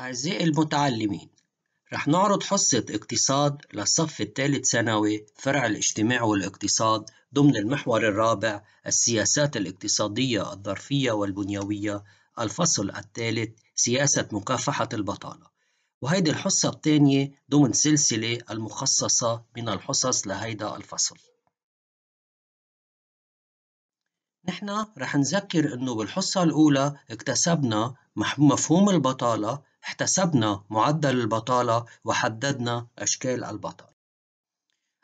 أعزائي المتعلمين رح نعرض حصة اقتصاد للصف الثالث ثانوي فرع الاجتماع والاقتصاد ضمن المحور الرابع السياسات الاقتصادية الظرفية والبنيوية الفصل الثالث سياسة مكافحة البطالة وهيدي الحصة الثانية ضمن سلسلة المخصصة من الحصص لهيدا الفصل نحن رح نذكر انه بالحصة الاولى اكتسبنا مفهوم البطالة احتسبنا معدل البطالة وحددنا اشكال البطالة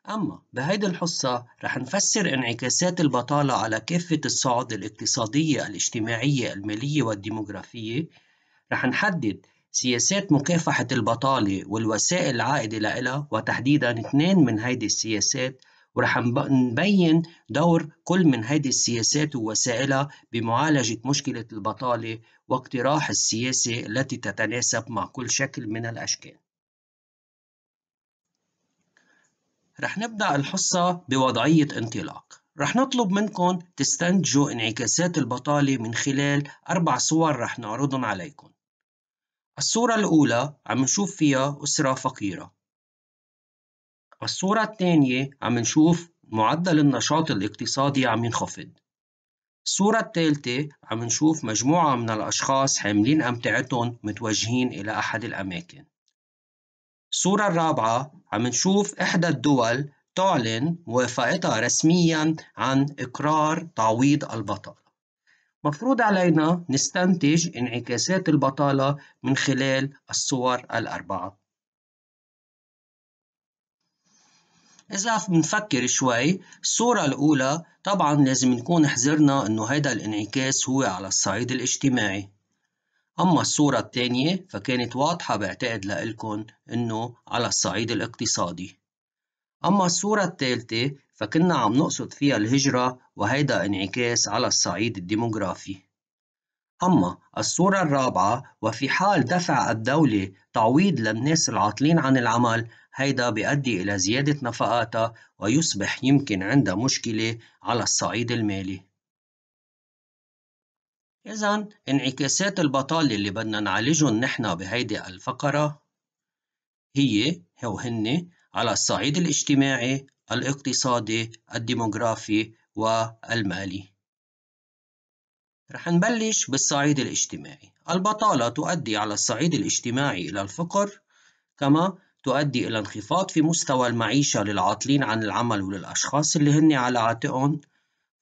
أما بهيدي الحصة رح نفسر انعكاسات البطالة على كافة الصعد الاقتصادية الاجتماعية المالية والديموغرافية رح نحدد سياسات مكافحة البطالة والوسائل العائدة لها وتحديدا اثنين من هيدي السياسات وراح نبين دور كل من هذه السياسات ووسائلها بمعالجة مشكلة البطالة واقتراح السياسة التي تتناسب مع كل شكل من الأشكال رح نبدأ الحصة بوضعية انطلاق رح نطلب منكم تستنتجوا انعكاسات البطالة من خلال أربع صور رح نعرضهم عليكم الصورة الأولى عم نشوف فيها أسرة فقيرة الصورة الثانية عم نشوف معدل النشاط الاقتصادي عم ينخفض الصورة الثالثة عم نشوف مجموعة من الأشخاص حاملين أمتعتهم متوجهين إلى أحد الأماكن الصورة الرابعة عم نشوف إحدى الدول تعلن موافقتها رسميا عن إقرار تعويض البطالة مفروض علينا نستنتج انعكاسات البطالة من خلال الصور الأربعة إذا بنفكر شوي الصورة الأولى طبعا لازم نكون حذرنا إنه هيدا الانعكاس هو على الصعيد الاجتماعي أما الصورة الثانية فكانت واضحة بعتقد لإلكن إنه على الصعيد الاقتصادي أما الصورة الثالثة فكنا عم نقصد فيها الهجرة وهيدا انعكاس على الصعيد الديموغرافي أما الصورة الرابعة وفي حال دفع الدولة تعويض للناس العاطلين عن العمل هيدا بيؤدي إلى زيادة نفقاتها ويصبح يمكن عندها مشكلة على الصعيد المالي إذا انعكاسات البطالة اللي بدنا نعالجهم نحن بهيدي الفقرة هي أو هن على الصعيد الاجتماعي، الاقتصادي، الديموغرافي والمالي. رح نبلش بالصعيد الاجتماعي، البطالة تؤدي على الصعيد الاجتماعي إلى الفقر، كما تؤدي إلى انخفاض في مستوى المعيشة للعاطلين عن العمل وللأشخاص اللي هن على عاتقهم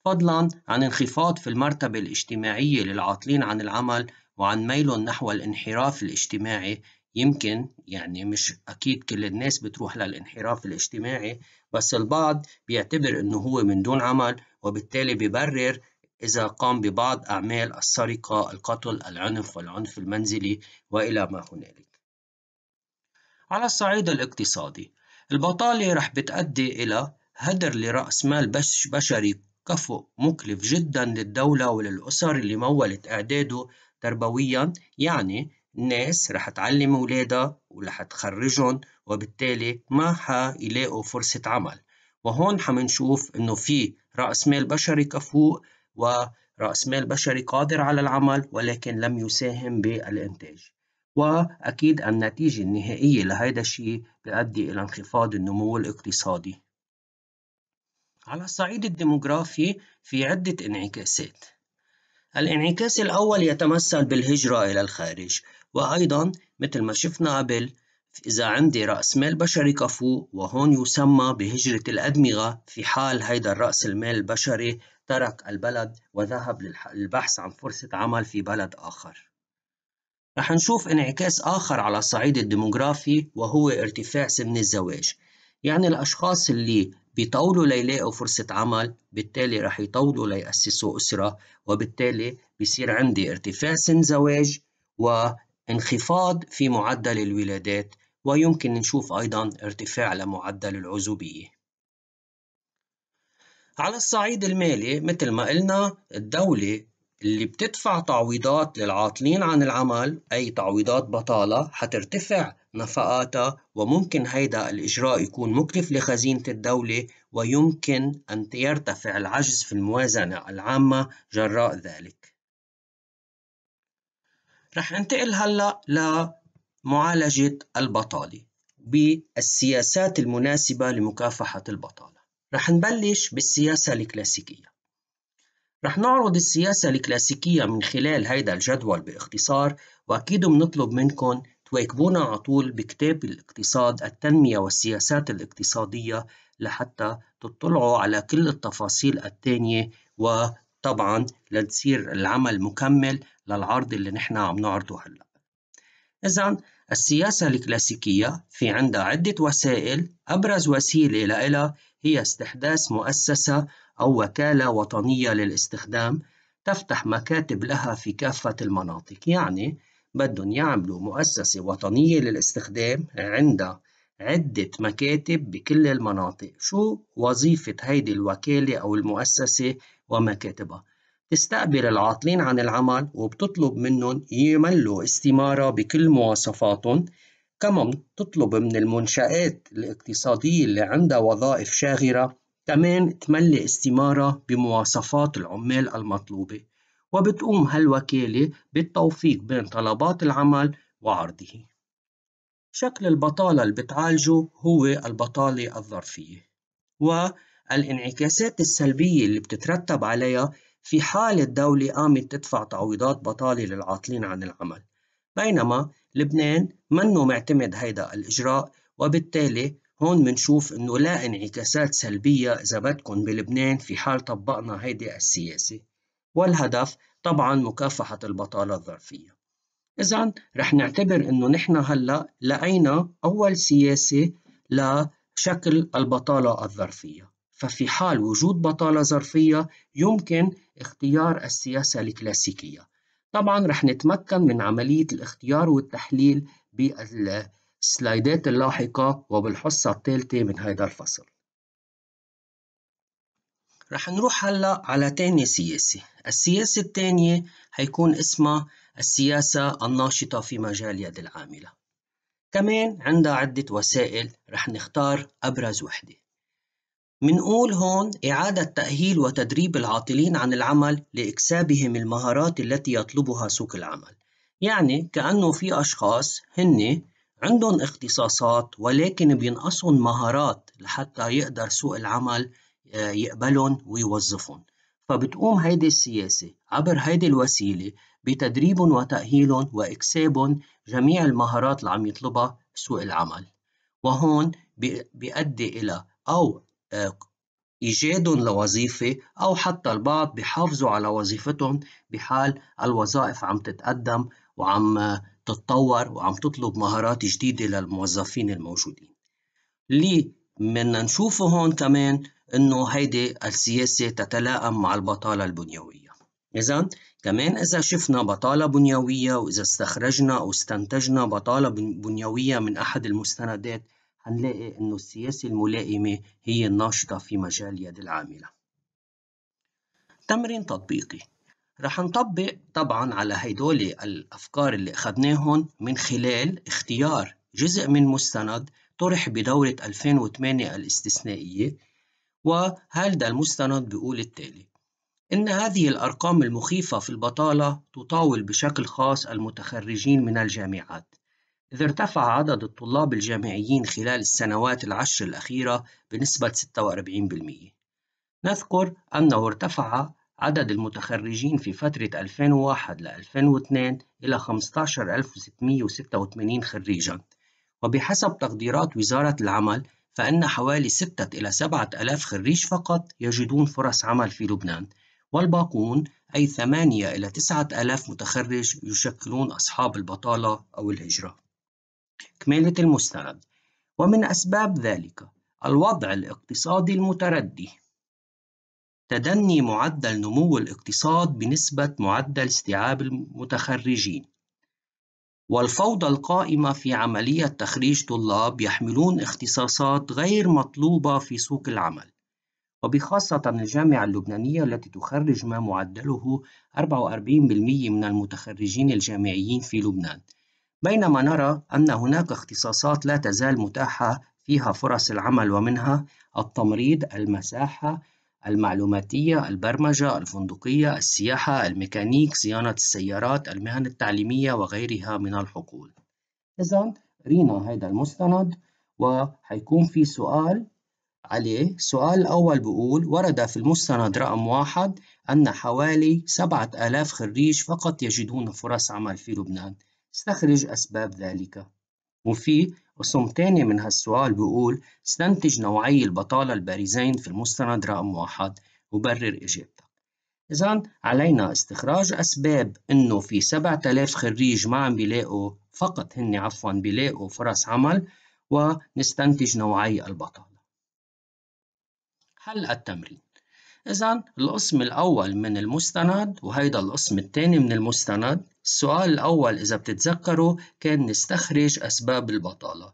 فضلا عن انخفاض في المرتبة الاجتماعية للعاطلين عن العمل وعن ميلهم نحو الانحراف الاجتماعي يمكن يعني مش أكيد كل الناس بتروح للانحراف الاجتماعي بس البعض بيعتبر إنه هو من دون عمل وبالتالي بيبرر إذا قام ببعض أعمال السرقة القتل العنف والعنف المنزلي وإلى ما هنالك على الصعيد الاقتصادي البطالة رح بتأدي إلى هدر لرأس مال بش بشري كفؤ مكلف جدا للدولة وللأسر اللي مولت إعداده تربويا يعني الناس رح تعلم أولادها ورح تخرجهم وبالتالي ما حيلاقوا فرصة عمل وهون حمنشوف إنه في رأس مال بشري كفؤ ورأس مال بشري قادر على العمل ولكن لم يساهم بالإنتاج وأكيد النتيجة النهائية لهيدا الشيء بيؤدي إلى انخفاض النمو الاقتصادي. على الصعيد الديموغرافي في عدة انعكاسات الانعكاس الأول يتمثل بالهجرة إلى الخارج وأيضا مثل ما شفنا قبل إذا عندي رأس مال بشري كفو وهون يسمى بهجرة الأدمغة في حال هيدا الرأس المال البشري ترك البلد وذهب للبحث عن فرصة عمل في بلد آخر رح نشوف انعكاس آخر على الصعيد الديموغرافي وهو ارتفاع سن الزواج يعني الأشخاص اللي بيطولوا ليلاقوا فرصة عمل بالتالي رح يطولوا ليأسسوا أسرة وبالتالي بيصير عندي ارتفاع سن زواج وانخفاض في معدل الولادات ويمكن نشوف أيضا ارتفاع لمعدل العزوبية على الصعيد المالي مثل ما قلنا الدولة اللي بتدفع تعويضات للعاطلين عن العمل أي تعويضات بطالة حترتفع نفقاتها وممكن هيدا الإجراء يكون مكلف لخزينة الدولة ويمكن أن يرتفع العجز في الموازنة العامة جراء ذلك رح انتقل هلأ لمعالجة البطالة بالسياسات المناسبة لمكافحة البطالة رح نبلش بالسياسة الكلاسيكية رح نعرض السياسة الكلاسيكية من خلال هيدا الجدول باختصار وأكيد بنطلب منكم تواكبونا على طول بكتاب الاقتصاد التنمية والسياسات الاقتصادية لحتى تطلعوا على كل التفاصيل التانية وطبعا لتصير العمل مكمل للعرض اللي نحن عم نعرضه هلا إذا السياسة الكلاسيكية في عندها عدة وسائل أبرز وسيلة لها هي استحداث مؤسسة أو وكالة وطنية للاستخدام تفتح مكاتب لها في كافة المناطق يعني بدهم يعملوا مؤسسة وطنية للاستخدام عندها عدة مكاتب بكل المناطق شو وظيفة هيدي الوكالة أو المؤسسة ومكاتبها تستقبل العاطلين عن العمل وبتطلب منهم يملوا استمارة بكل مواصفاتهم كما تطلب من المنشآت الاقتصادية اللي عندها وظائف شاغرة كمان تملي استمارة بمواصفات العمال المطلوبة وبتقوم هالوكالة بالتوفيق بين طلبات العمل وعرضه شكل البطالة اللي بتعالجه هو البطالة الظرفية والانعكاسات السلبية اللي بتترتب عليها في حال الدولة قامت تدفع تعويضات بطالة للعاطلين عن العمل بينما لبنان منه معتمد هيدا الإجراء وبالتالي هون بنشوف انه لا انعكاسات سلبية اذا بدكم بلبنان في حال طبقنا هيدي السياسة والهدف طبعا مكافحة البطالة الظرفية إذا رح نعتبر إنه نحن هلا لقينا أول سياسة لشكل البطالة الظرفية، ففي حال وجود بطالة ظرفية يمكن اختيار السياسة الكلاسيكية. طبعا رح نتمكن من عملية الاختيار والتحليل بال السلايدات اللاحقة وبالحصة الثالثة من هذا الفصل رح نروح هلا على تاني سياسة السياسة الثانية هيكون اسمها السياسة الناشطة في مجال يد العاملة كمان عندها عدة وسائل رح نختار أبرز وحدة منقول هون إعادة تأهيل وتدريب العاطلين عن العمل لإكسابهم المهارات التي يطلبها سوق العمل يعني كأنه في أشخاص هن عندهم اختصاصات ولكن بينقصهم مهارات لحتى يقدر سوق العمل آه، يقبلهم ويوظفهم فبتقوم هيدي السياسة عبر هيدي الوسيلة بتدريبهم وتأهيلهم وإكسابهم جميع المهارات اللي عم يطلبها سوق العمل وهون بيؤدي إلى أو آه، إيجادهم لوظيفة أو حتى البعض بيحافظوا على وظيفتهم بحال الوظائف عم تتقدم وعم تتطور وعم تطلب مهارات جديدة للموظفين الموجودين لي بدنا نشوفه هون كمان انه هيدي السياسة تتلائم مع البطالة البنيوية إذا كمان إذا شفنا بطالة بنيوية وإذا استخرجنا أو استنتجنا بطالة بنيوية من أحد المستندات هنلاقي إنه السياسة الملائمة هي الناشطة في مجال يد العاملة. تمرين تطبيقي رح نطبق طبعا على هيدول الأفكار اللي أخذناهم من خلال اختيار جزء من مستند طرح بدورة 2008 الاستثنائية وهذا المستند بيقول التالي إن هذه الأرقام المخيفة في البطالة تطاول بشكل خاص المتخرجين من الجامعات إذ ارتفع عدد الطلاب الجامعيين خلال السنوات العشر الأخيرة بنسبة 46% نذكر أنه ارتفع عدد المتخرجين في فترة 2001 ل 2002 إلى 15686 خريجا وبحسب تقديرات وزارة العمل فإن حوالي 6 إلى 7000 خريج فقط يجدون فرص عمل في لبنان والباقون أي 8 إلى 9000 متخرج يشكلون أصحاب البطالة أو الهجرة كمالة المستند ومن أسباب ذلك الوضع الاقتصادي المتردي تدني معدل نمو الاقتصاد بنسبة معدل استيعاب المتخرجين والفوضى القائمة في عملية تخريج طلاب يحملون اختصاصات غير مطلوبة في سوق العمل وبخاصة الجامعة اللبنانية التي تخرج ما معدله 44% من المتخرجين الجامعيين في لبنان بينما نرى أن هناك اختصاصات لا تزال متاحة فيها فرص العمل ومنها التمريض، المساحة، المعلوماتية، البرمجة، الفندقية، السياحة، الميكانيك، صيانة السيارات، المهن التعليمية، وغيرها من الحقول. إذا رينا هذا المستند وحيكون في سؤال عليه السؤال الأول بيقول ورد في المستند رقم واحد أن حوالي 7000 خريج فقط يجدون فرص عمل في لبنان استخرج أسباب ذلك وفي قسم تاني من هالسؤال بيقول استنتج نوعي البطالة البارزين في المستند رقم واحد وبرر إجابتك إذا علينا استخراج أسباب إنه في 7000 خريج ما عم بيلاقوا فقط هن عفوا بيلاقوا فرص عمل ونستنتج نوعي البطالة حل التمرين إذا القسم الأول من المستند وهيدا القسم الثاني من المستند السؤال الأول إذا بتتذكروا كان نستخرج أسباب البطالة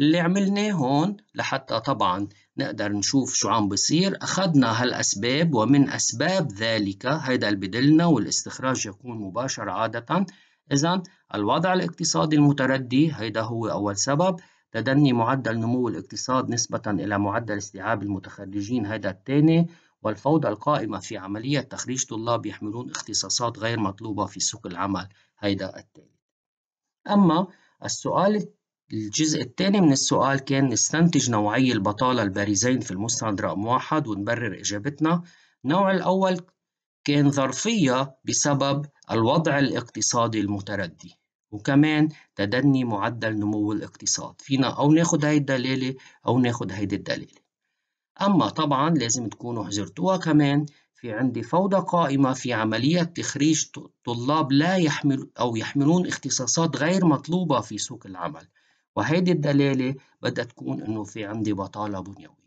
اللي عملناه هون لحتى طبعا نقدر نشوف شو عم بصير أخذنا هالأسباب ومن أسباب ذلك هيدا اللي بدلنا والاستخراج يكون مباشر عادة إذا الوضع الاقتصادي المتردي هيدا هو أول سبب تدني معدل نمو الاقتصاد نسبة إلى معدل استيعاب المتخرجين هذا الثاني والفوضى القائمة في عملية تخريج طلاب يحملون اختصاصات غير مطلوبة في سوق العمل هيدا التالت أما السؤال الجزء الثاني من السؤال كان نستنتج نوعي البطالة البارزين في المستند رقم واحد ونبرر إجابتنا النوع الأول كان ظرفية بسبب الوضع الاقتصادي المتردي وكمان تدني معدل نمو الاقتصاد فينا أو ناخد هاي الدلالة أو ناخد هيدي الدلالة أما طبعا لازم تكونوا حزرتوها كمان في عندي فوضى قائمة في عملية تخريج طلاب لا يحمل أو يحملون اختصاصات غير مطلوبة في سوق العمل وهيدي الدلالة بدها تكون إنه في عندي بطالة بنيوية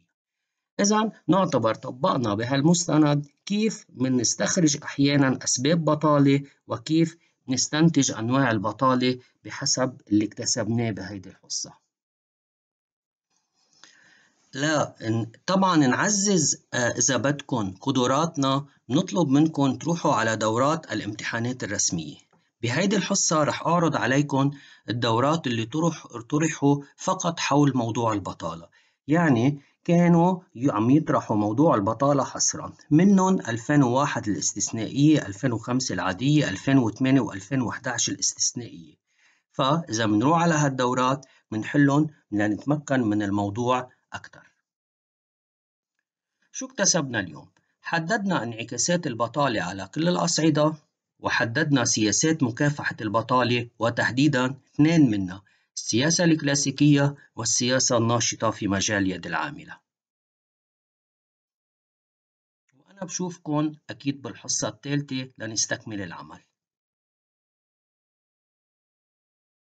إذا نعتبر طبقنا بهالمستند كيف بنستخرج أحيانا أسباب بطالة وكيف نستنتج أنواع البطالة بحسب اللي اكتسبناه بهيدي الحصة لا طبعا نعزز آه، اذا بدكم قدراتنا نطلب منكم تروحوا على دورات الامتحانات الرسمية بهيدي الحصة رح أعرض عليكم الدورات اللي طرح طرحوا فقط حول موضوع البطالة يعني كانوا عم يطرحوا موضوع البطالة حصرا منهم 2001 الاستثنائية 2005 العادية 2008 و2011 الاستثنائية فإذا بنروح على هالدورات منحلهم لنتمكن من الموضوع أكتر شو اكتسبنا اليوم؟ حددنا انعكاسات البطالة على كل الأصعدة وحددنا سياسات مكافحة البطالة وتحديدا اثنين منها السياسة الكلاسيكية والسياسة الناشطة في مجال اليد العاملة وأنا بشوفكن أكيد بالحصة الثالثة لنستكمل العمل